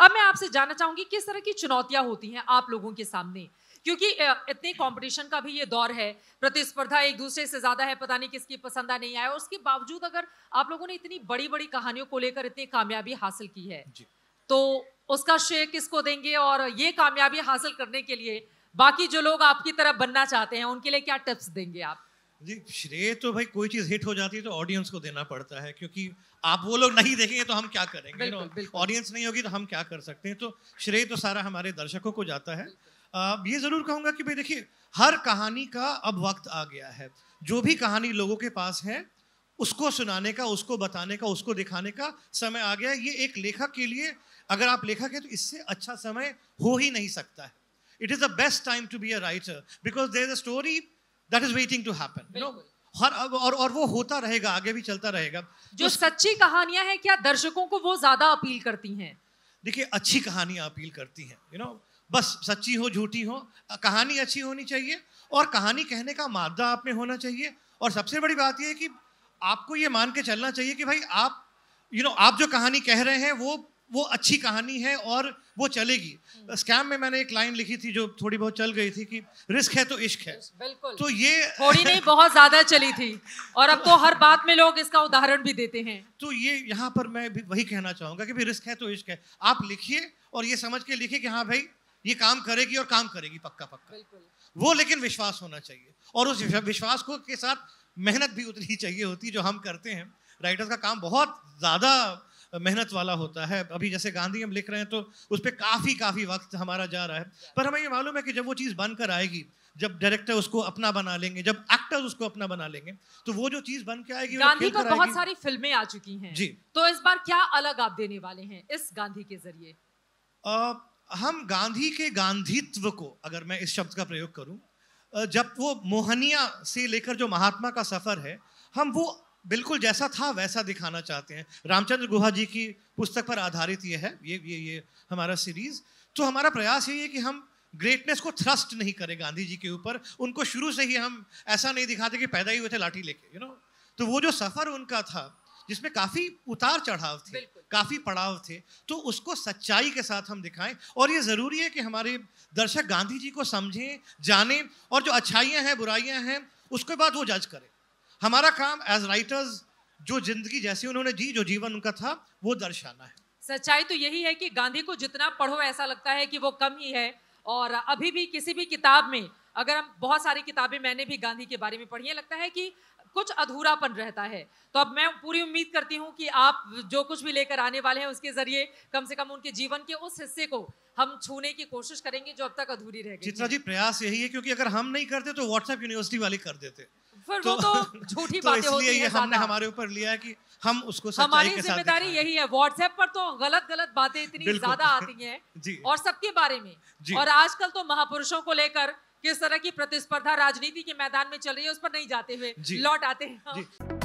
अब मैं आपसे जानना चाहूंगी किस तरह की चुनौतियां होती हैं आप लोगों के सामने क्योंकि इतने कंपटीशन का भी ये दौर है प्रतिस्पर्धा एक दूसरे से ज़्यादा है पता नहीं किसकी पसंद आ नहीं आया उसके बावजूद अगर आप लोगों ने इतनी बड़ी बड़ी कहानियों को लेकर इतनी कामयाबी हासिल की है तो उसका श्रेय किसको देंगे और ये कामयाबी हासिल करने के लिए बाकी जो लोग आपकी तरफ बनना चाहते हैं उनके लिए क्या टिप्स देंगे आप श्रेय तो भाई कोई चीज हिट हो जाती है तो ऑडियंस को देना पड़ता है क्योंकि आप वो लोग नहीं देखेंगे तो हम क्या करेंगे ऑडियंस नहीं होगी तो हम क्या कर सकते हैं तो श्रेय तो सारा हमारे दर्शकों को जाता है आ, ये जरूर कहूंगा कि भाई देखिए हर कहानी का अब वक्त आ गया है जो भी कहानी लोगों के पास है उसको सुनाने का उसको बताने का उसको दिखाने का समय आ गया है ये एक लेखक के लिए अगर आप लेखक हैं तो इससे अच्छा समय हो ही नहीं सकता है it is the best time to be a writer because there is a story that is waiting to happen हर और और वो होता रहेगा आगे भी चलता रहेगा जो तो, सच्ची कहानियां हैं क्या दर्शकों को वो ज्यादा अपील करती हैं देखिए अच्छी कहानियां अपील करती हैं यू नो बस सच्ची हो झूठी हो कहानी अच्छी होनी चाहिए और कहानी कहने का मादा आप में होना चाहिए और सबसे बड़ी बात यह है कि आपको ये मान के चलना चाहिए कि भाई आप यू you नो know, आप जो कहानी कह रहे हैं वो वो अच्छी कहानी है और वो चलेगी स्कैम में मैंने एक लाइन लिखी थी जो थोड़ी बहुत चल गई थी कि रिस्क है तो इश्क है बिल्कुल तो ये थोड़ी नहीं बहुत ज्यादा चली थी और अब तो हर बात में लोग इसका उदाहरण भी देते हैं तो ये यहाँ पर मैं भी वही कहना चाहूंगा कि भी रिस्क है तो इश्क है आप लिखिए और ये समझ के लिखिए कि हाँ भाई ये काम करेगी और काम करेगी पक्का पक्का वो लेकिन विश्वास होना चाहिए और उस विश्वास को के साथ मेहनत भी उतनी चाहिए होती जो हम करते हैं राइटर्स का काम बहुत ज़्यादा मेहनत वाला होता है अभी जैसे गांधी हम लिख रहे हैं तो उस पर काफ़ी काफ़ी वक्त हमारा जा रहा है पर हमें ये मालूम है कि जब वो चीज़ बनकर आएगी जब डायरेक्टर उसको अपना बना लेंगे जब एक्टर्स उसको अपना बना लेंगे तो वो जो चीज बन के आएगी गांधी पर बहुत सारी फिल्में आ चुकी हैं जी तो इस बार क्या अलग आप देने वाले हैं इस गांधी के जरिए हम गांधी के गांधीत्व को अगर मैं इस शब्द का प्रयोग करूं जब वो मोहनिया से लेकर जो महात्मा का सफर है हम वो बिल्कुल जैसा था वैसा दिखाना चाहते हैं रामचंद्र गुहा जी की पुस्तक पर आधारित ये है ये ये ये हमारा सीरीज तो हमारा प्रयास यही है कि हम ग्रेटनेस को थ्रस्ट नहीं करें गांधी जी के ऊपर उनको शुरू से ही हम ऐसा नहीं दिखाते कि पैदा ही हुए थे लाठी लेके यू नो तो वो जो सफ़र उनका था जिसमें काफ़ी उतार चढ़ाव थे काफ़ी पड़ाव थे तो उसको सच्चाई के साथ हम दिखाएं और ये ज़रूरी है कि हमारे दर्शक गांधी जी को समझें जानें और जो अच्छाइयाँ हैं बुराइयाँ हैं उसके बाद वो जज करें हमारा काम एज राइटर्स जो जिंदगी जैसी उन्होंने जी जो जीवन उनका था वो दर्शाना है सच्चाई तो यही है कि गांधी को जितना पढ़ो ऐसा लगता है कि वो कम ही है और अभी भी किसी भी किताब में अगर हम बहुत सारी किताबें मैंने भी गांधी के बारे में पढ़ी है लगता है कि कुछ अधूरापन रहता है तो अब मैं पूरी उम्मीद करती हूँ कि आप जो कुछ भी लेकर आने वाले हैं उसके जरिए कम से कम उनके जीवन के उस हिस्से को हम छूने की कोशिश करेंगे जो अब तक अधूरी रह गई जी प्रयास यही है क्योंकि अगर हम नहीं करते तो व्हाट्सएप यूनिवर्सिटी वाले कर देते फिर तो, वो तो, तो झूठी तो बातें होती है हमने हमारे ऊपर लिया कि हम उसको हमारी जिम्मेदारी यही है व्हाट्सएप पर तो गलत गलत बातें इतनी ज्यादा आती हैं और सबके बारे में और आजकल तो महापुरुषों को लेकर किस तरह की प्रतिस्पर्धा राजनीति के मैदान में चल रही है उस पर नहीं जाते हुए लौट आते हैं